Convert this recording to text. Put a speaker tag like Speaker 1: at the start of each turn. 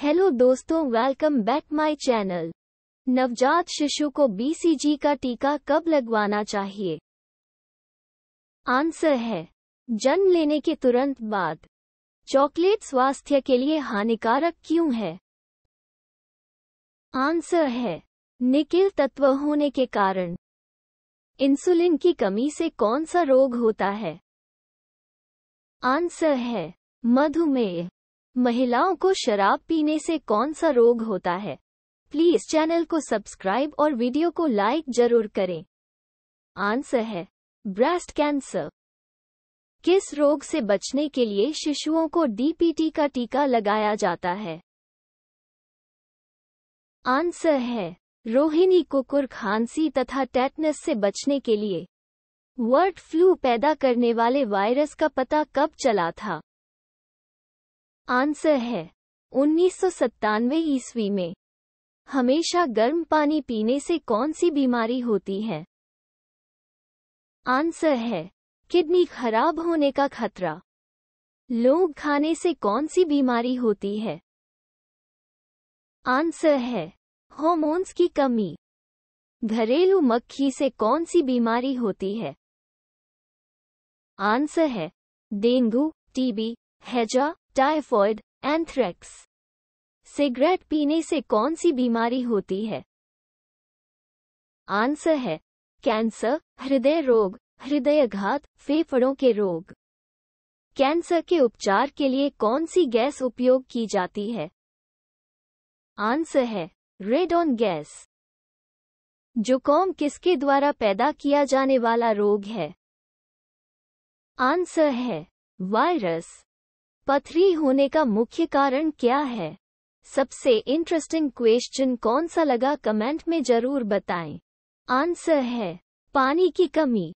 Speaker 1: Hello दोस्तों welcome back my channel नवजात शिशु को बीसीजी का टीका कब लगवाना चाहिए आंसर है जन्म लेने के तुरंत बाद चॉकलेट स्वास्थ्य के लिए हानिकारक क्यों है आंसर है निकिल तत्व होने के कारण इंसुलिन की कमी से कौन सा रोग होता है आंसर है मधुमेह महिलाओं को शराब पीने से कौन सा रोग होता है प्लीज चैनल को सब्सक्राइब और वीडियो को लाइक जरूर करें आंसर है ब्रेस्ट कैंसर किस रोग से बचने के लिए शिशुओं को डीपीटी का टीका लगाया जाता है आंसर है रोहिणी कुकुर खांसी तथा टेटनस से बचने के लिए वर्ड फ्लू पैदा करने वाले वायरस का पता कब चला था आंसर है उन्नीस सौ ईस्वी में हमेशा गर्म पानी पीने से कौन सी बीमारी होती है आंसर है किडनी खराब होने का खतरा लोग खाने से कौन सी बीमारी होती है आंसर है हॉर्मोन्स की कमी घरेलू मक्खी से कौन सी बीमारी होती है आंसर है डेंगू टीबी हैजा टाइफॉइड एंथ्रेक्स सिगरेट पीने से कौन सी बीमारी होती है आंसर है कैंसर हृदय रोग हृदय घात फेफड़ों के रोग कैंसर के उपचार के लिए कौन सी गैस उपयोग की जाती है आंसर है रेडॉन गैस जुकाम किसके द्वारा पैदा किया जाने वाला रोग है आंसर है वायरस पथरी होने का मुख्य कारण क्या है सबसे इंटरेस्टिंग क्वेश्चन कौन सा लगा कमेंट में जरूर बताएं। आंसर है पानी की कमी